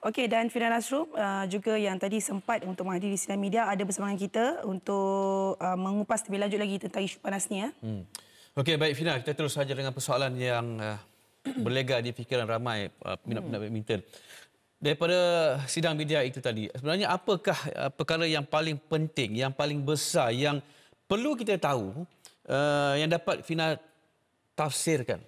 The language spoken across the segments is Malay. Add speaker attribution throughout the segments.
Speaker 1: Okey dan Fina Nasrul uh, juga yang tadi sempat untuk menghadiri sinar media ada bersama dengan kita untuk uh, mengupas lebih lanjut lagi tentang isu panas ni ya.
Speaker 2: Hmm. Okey baik Fina kita terus saja dengan persoalan yang uh, berlega di fikiran ramai peminat-peminat uh, hmm. badminton. Daripada sidang media itu tadi sebenarnya apakah uh, perkara yang paling penting yang paling besar yang perlu kita tahu uh, yang dapat Fina tafsirkan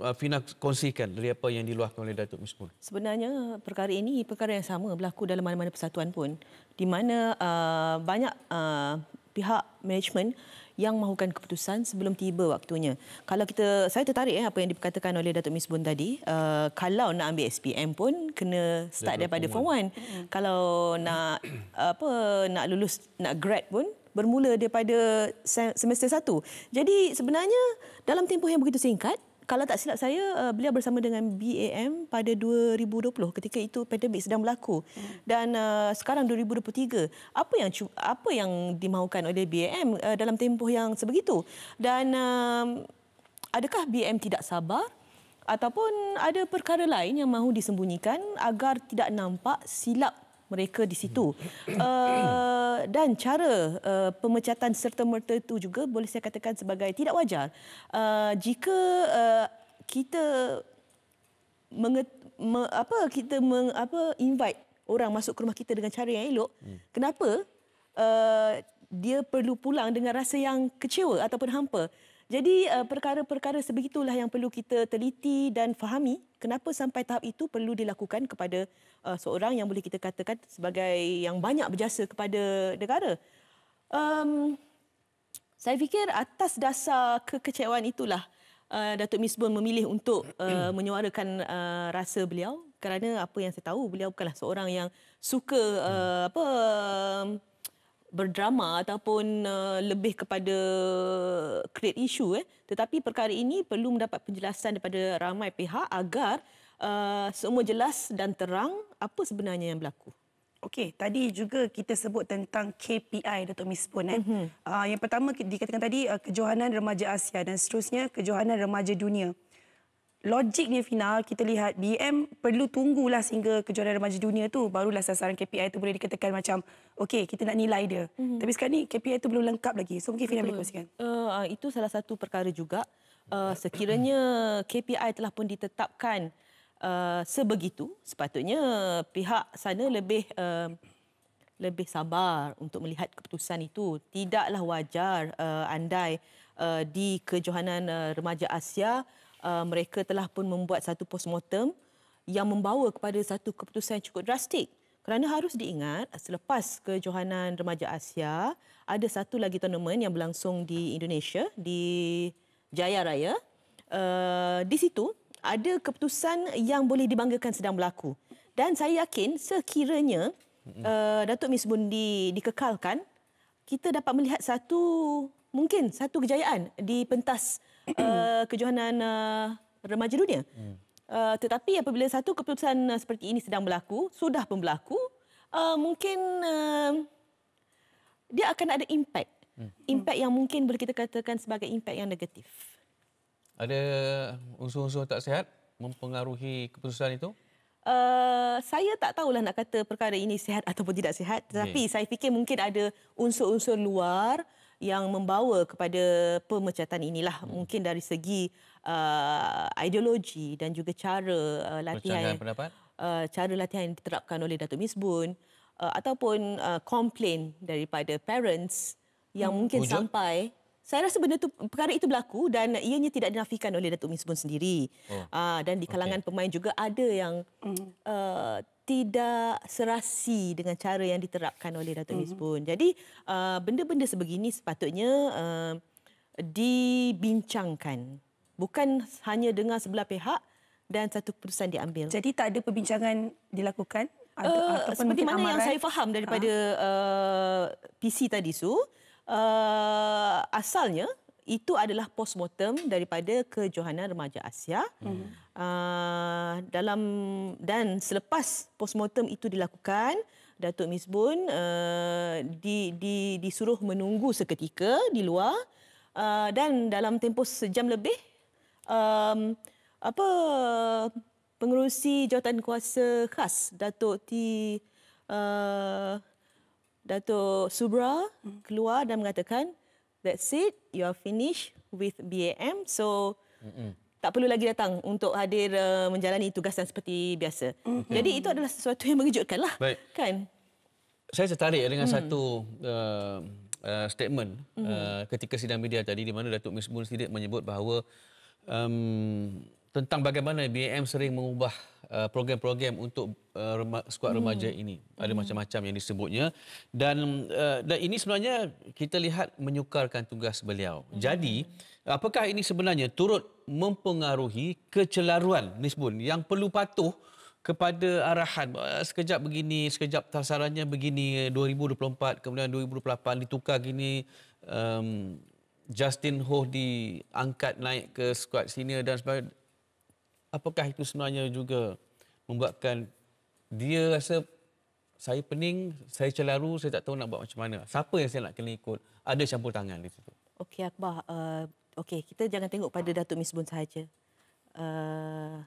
Speaker 2: Uh, Fina kongsikan dari apa yang diluahkan oleh Datuk Mispun?
Speaker 3: Sebenarnya perkara ini perkara yang sama berlaku dalam mana-mana persatuan pun di mana uh, banyak uh, pihak management yang mahukan keputusan sebelum tiba waktunya. Kalau kita saya tertarik eh, apa yang dikatakan oleh Datuk Misbun tadi, uh, kalau nak ambil SPM pun kena start Dari daripada form 1. Mm-hmm. Kalau nak apa nak lulus nak grad pun bermula daripada semester 1. Jadi sebenarnya dalam tempoh yang begitu singkat, kalau tak silap saya uh, beliau bersama dengan BAM pada 2020 ketika itu pandemik sedang berlaku hmm. dan uh, sekarang 2023 apa yang apa yang dimahukan oleh BAM uh, dalam tempoh yang sebegitu dan uh, adakah BAM tidak sabar ataupun ada perkara lain yang mahu disembunyikan agar tidak nampak silap mereka di situ. Uh, dan cara uh, pemecatan serta-merta itu juga boleh saya katakan sebagai tidak wajar. Uh, jika uh, kita menge- me- apa kita meng- apa invite orang masuk ke rumah kita dengan cara yang elok, hmm. kenapa uh, dia perlu pulang dengan rasa yang kecewa ataupun hampa? Jadi eh, perkara-perkara sebegitulah yang perlu kita teliti dan fahami kenapa sampai tahap itu perlu dilakukan kepada eh, seorang yang boleh kita katakan sebagai yang banyak berjasa kepada negara. Um, saya fikir atas dasar kekecewaan itulah eh, Datuk Misbun memilih untuk uh, menyuarakan uh, rasa beliau kerana apa yang saya tahu beliau bukanlah seorang yang suka uh, apa berdrama ataupun uh, lebih kepada create issue eh tetapi perkara ini perlu mendapat penjelasan daripada ramai pihak agar uh, semua jelas dan terang
Speaker 1: apa sebenarnya yang berlaku Okey, tadi juga kita sebut tentang KPI Datuk Miss Pun. Eh. Mm-hmm. Uh, yang pertama dikatakan tadi uh, kejohanan remaja Asia dan seterusnya kejohanan remaja dunia logiknya Fina, kita lihat BM perlu tunggulah sehingga kejuaraan remaja dunia tu barulah sasaran KPI itu boleh dikatakan macam okey kita nak nilai dia. Mm-hmm. Tapi sekarang ni KPI itu belum lengkap lagi. So mungkin Fina Betul. boleh kongsikan.
Speaker 3: Uh, itu salah satu perkara juga. Uh, sekiranya KPI telah pun ditetapkan uh, sebegitu, sepatutnya pihak sana lebih uh, lebih sabar untuk melihat keputusan itu tidaklah wajar uh, andai uh, di kejohanan uh, remaja Asia Uh, mereka telah pun membuat satu postmortem yang membawa kepada satu keputusan cukup drastik. Kerana harus diingat, selepas kejohanan remaja Asia, ada satu lagi tournament yang berlangsung di Indonesia, di Jaya Raya. Uh, di situ, ada keputusan yang boleh dibanggakan sedang berlaku. Dan saya yakin, sekiranya uh, Datuk Miss Bun dikekalkan, kita dapat melihat satu, mungkin satu kejayaan di pentas uh, kejohanan uh, remaja dunia. Hmm. Uh, tetapi apabila satu keputusan uh, seperti ini sedang berlaku, sudah pun berlaku, uh, mungkin uh, dia akan ada impak. Hmm. Impak yang mungkin boleh kita katakan sebagai impak yang negatif.
Speaker 2: Ada unsur-unsur tak sihat mempengaruhi keputusan itu?
Speaker 3: Uh, saya tak tahulah nak kata perkara ini sihat ataupun tidak sihat. Tetapi okay. saya fikir mungkin ada unsur-unsur luar yang membawa kepada pemecatan inilah hmm. mungkin dari segi uh, ideologi dan juga cara uh, latihan uh, cara latihan yang diterapkan oleh Datuk Misbun uh, ataupun uh, komplain daripada parents yang hmm. mungkin Wujud? sampai saya rasa benda tu perkara itu berlaku dan ianya tidak dinafikan oleh Datuk Misbun sendiri oh. uh, dan di kalangan okay. pemain juga ada yang hmm. uh, tidak serasi dengan cara yang diterapkan oleh Datuk mm-hmm. Jadi uh, benda-benda sebegini sepatutnya uh, dibincangkan. Bukan hanya dengan sebelah pihak dan satu keputusan diambil. Jadi tak ada perbincangan dilakukan?
Speaker 1: Uh, seperti mana amaran? yang saya
Speaker 3: faham daripada ah. Uh, PC tadi, Su. Uh, asalnya itu adalah post mortem daripada kejohanan remaja Asia. Mm-hmm. Uh, dalam dan selepas post mortem itu dilakukan, Datuk Misbun uh, ah, di, di, disuruh menunggu seketika di luar uh, dan dalam tempoh sejam lebih um, apa pengerusi jawatan kuasa khas Datuk T uh, Datuk Subra hmm. keluar dan mengatakan That's it. You are finished with BAM. So Mm-mm. tak perlu lagi datang untuk hadir uh, menjalani dan seperti biasa. Okay. Jadi itu adalah sesuatu yang mengejutkan lah. Baik. Kan?
Speaker 2: Saya tertarik dengan mm. satu uh, uh, statement mm. uh, ketika sidang media tadi di mana Datuk Miss Moon sendiri menyebut bahawa um, tentang bagaimana BAM sering mengubah Uh, program-program untuk uh, rema- skuad hmm. remaja ini. Ada hmm. macam-macam yang disebutnya dan uh, dan ini sebenarnya kita lihat menyukarkan tugas beliau. Hmm. Jadi, apakah ini sebenarnya turut mempengaruhi kecelaruan Nisbun yang perlu patuh kepada arahan uh, sekejap begini sekejap tasarannya begini 2024 kemudian 2028 ditukar gini um, Justin Ho diangkat naik ke skuad senior dan sebagainya apakah itu sebenarnya juga membuatkan dia rasa saya pening, saya celaru, saya tak tahu nak buat macam mana. Siapa yang saya nak kena ikut? Ada campur tangan di situ.
Speaker 3: Okey Akbar, uh, okey kita jangan tengok pada Datuk Misbun sahaja. Uh,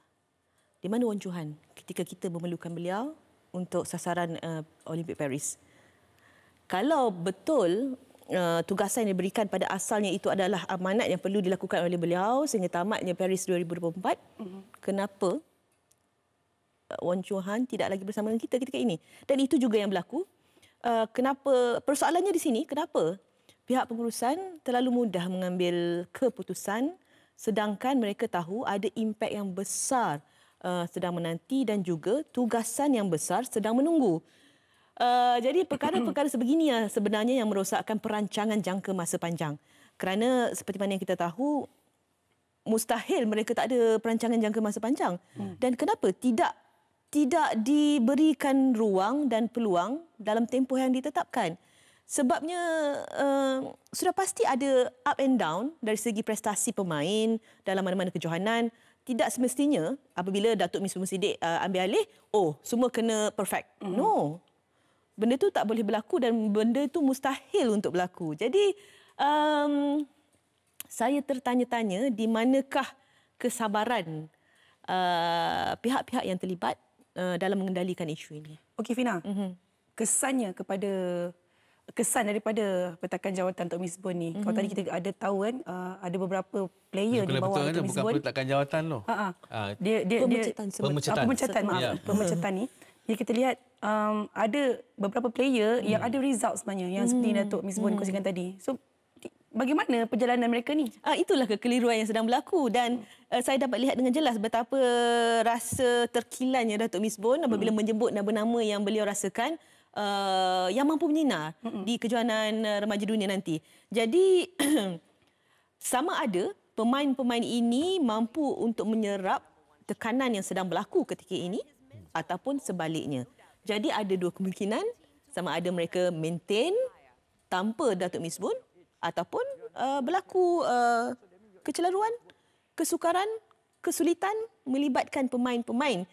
Speaker 3: di mana Wan ketika kita memerlukan beliau untuk sasaran uh, Olimpik Paris? Kalau betul uh, tugasan yang diberikan pada asalnya itu adalah amanat yang perlu dilakukan oleh beliau sehingga tamatnya Paris 2024. Mm-hmm. Kenapa uh, Wan Chuhan tidak lagi bersama dengan kita ketika ini? Dan itu juga yang berlaku. Uh, kenapa persoalannya di sini? Kenapa pihak pengurusan terlalu mudah mengambil keputusan sedangkan mereka tahu ada impak yang besar uh, sedang menanti dan juga tugasan yang besar sedang menunggu. Eh, jadi perkara-perkara sebegini ya sebenarnya yang merosakkan perancangan jangka masa panjang. Kerana seperti mana yang kita tahu, mustahil mereka tak ada perancangan jangka masa panjang. Hmm. Dan kenapa tidak tidak diberikan ruang dan peluang dalam tempoh yang ditetapkan? Sebabnya uh, sudah pasti ada up and down dari segi prestasi pemain dalam mana-mana kejohanan. Tidak semestinya apabila Datuk Miss Musidik uh, eh, ambil alih, oh semua kena perfect. Hmm. No benda tu tak boleh berlaku dan benda itu mustahil untuk berlaku. Jadi um, saya tertanya-tanya di manakah kesabaran uh, pihak-pihak yang terlibat uh, dalam mengendalikan
Speaker 1: isu ini. Okey Fina. Mm-hmm. Kesannya kepada kesan daripada petakan jawatan untuk Miss Bond ni. Mm-hmm. Kalau mhm. tadi kita ada tahu kan uh, ada beberapa player di bawah kan, Miss Bond. Bukan
Speaker 2: petakan jawatan tu. Uh-huh. Uh, dia dia pemecatan dia, pemecatan. Ah, pemecatan maaf. Yeah. Mhm. Pemecatan
Speaker 1: ni. Jadi kita lihat um, ada beberapa player hmm. yang ada result sebenarnya yang hmm. seperti Datuk Miss Bon hmm. kongsikan tadi. So bagaimana perjalanan mereka ni? Ah itulah kekeliruan yang sedang berlaku dan
Speaker 3: uh, saya dapat lihat dengan jelas betapa rasa terkilannya Datuk Miss Bon apabila hmm. menyebut nama-nama yang beliau rasakan uh, yang mampu menyinar hmm. di kejohanan eh, remaja dunia nanti. Jadi sama ada pemain-pemain ini mampu untuk menyerap tekanan yang sedang berlaku ketika ini ataupun sebaliknya. Jadi ada dua kemungkinan sama ada mereka maintain tanpa Datuk Misbun ataupun uh, berlaku uh, kecelaruan, kesukaran, kesulitan melibatkan pemain-pemain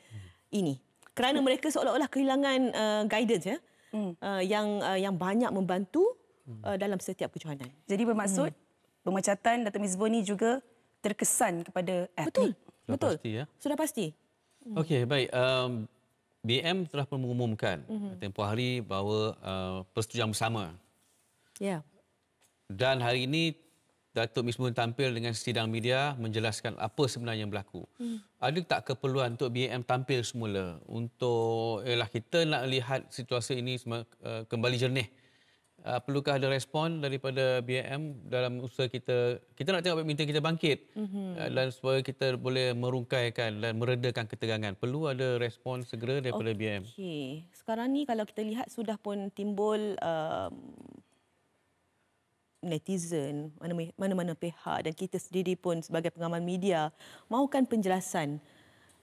Speaker 3: ini. Kerana mereka seolah-olah kehilangan uh, guidance ya hmm. uh, yang uh, yang banyak membantu uh, dalam
Speaker 1: setiap kejohanan. Jadi bermaksud hmm. pemecatan Datuk Misbun ini juga terkesan kepada Betul.
Speaker 2: Betul. Sudah pasti ya. Sudah pasti. Hmm. Okey, baik. Um, BM telah pun mengumumkan mm-hmm. tempoh hari bahawa uh, persetujuan bersama. Ya. Yeah. Dan hari ini Datuk Mismun tampil dengan sidang media menjelaskan apa sebenarnya yang berlaku. Mm. Ada tak keperluan untuk BM tampil semula untuk ialah kita nak lihat situasi ini uh, kembali jernih uh, perlukah ada respon daripada BIM dalam usaha kita kita nak tengok badminton kita bangkit mm-hmm. uh, dan supaya kita boleh merungkaikan dan meredakan ketegangan perlu ada respon segera daripada okay. BIM
Speaker 3: okey sekarang ni kalau kita lihat sudah pun timbul um, netizen mana-mana pihak dan kita sendiri pun sebagai pengamal media mahukan penjelasan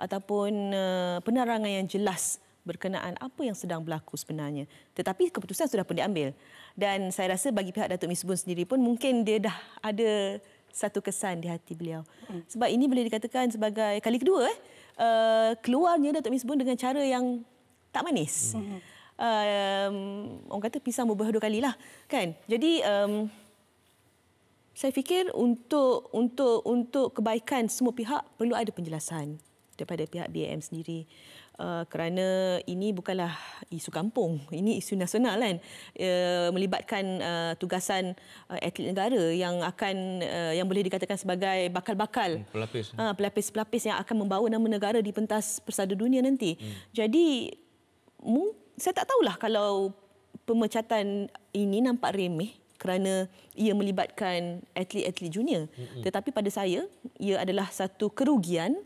Speaker 3: ataupun uh, penerangan yang jelas berkenaan apa yang sedang berlaku sebenarnya. Tetapi keputusan sudah pun diambil. Dan saya rasa bagi pihak Datuk Misbun sendiri pun mungkin dia dah ada satu kesan di hati beliau. Hmm. Sebab ini boleh dikatakan sebagai kali kedua uh, keluarnya Datuk Misbun dengan cara yang tak manis. Um, orang kata pisang berbuah dua lah Kan? Jadi um, saya fikir untuk untuk untuk kebaikan semua pihak perlu ada penjelasan daripada pihak BAM sendiri. Uh, kerana ini bukanlah isu kampung ini isu nasional kan uh, melibatkan uh, tugasan uh, atlet negara yang akan uh, yang boleh dikatakan sebagai bakal-bakal hmm, pelapis uh, pelapis-pelapis yang akan membawa nama negara di pentas persada dunia nanti hmm. jadi saya tak tahulah kalau pemecatan ini nampak remeh kerana ia melibatkan atlet-atlet junior tetapi pada saya ia adalah satu kerugian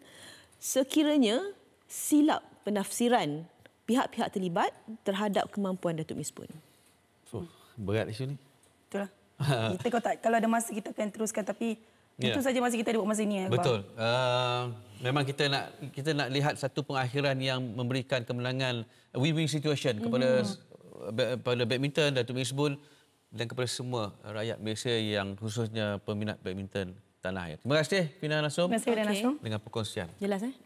Speaker 3: sekiranya silap penafsiran pihak-pihak
Speaker 1: terlibat terhadap kemampuan Datuk Mispun.
Speaker 2: So, berat isu ni. Betul. kita
Speaker 1: kalau tak kalau ada masa kita akan teruskan tapi yeah. itu ya. saja masa kita di buat masa ini. Ya, eh, Betul.
Speaker 2: Uh, memang kita nak kita nak lihat satu pengakhiran yang memberikan kemenangan win-win situation kepada mm. pada badminton Datuk Mispun dan kepada semua rakyat Malaysia yang khususnya peminat badminton tanah air. Terima kasih Pina Nasum. Terima kasih Pina okay. Nasum. Dengan perkongsian.
Speaker 1: Jelas eh.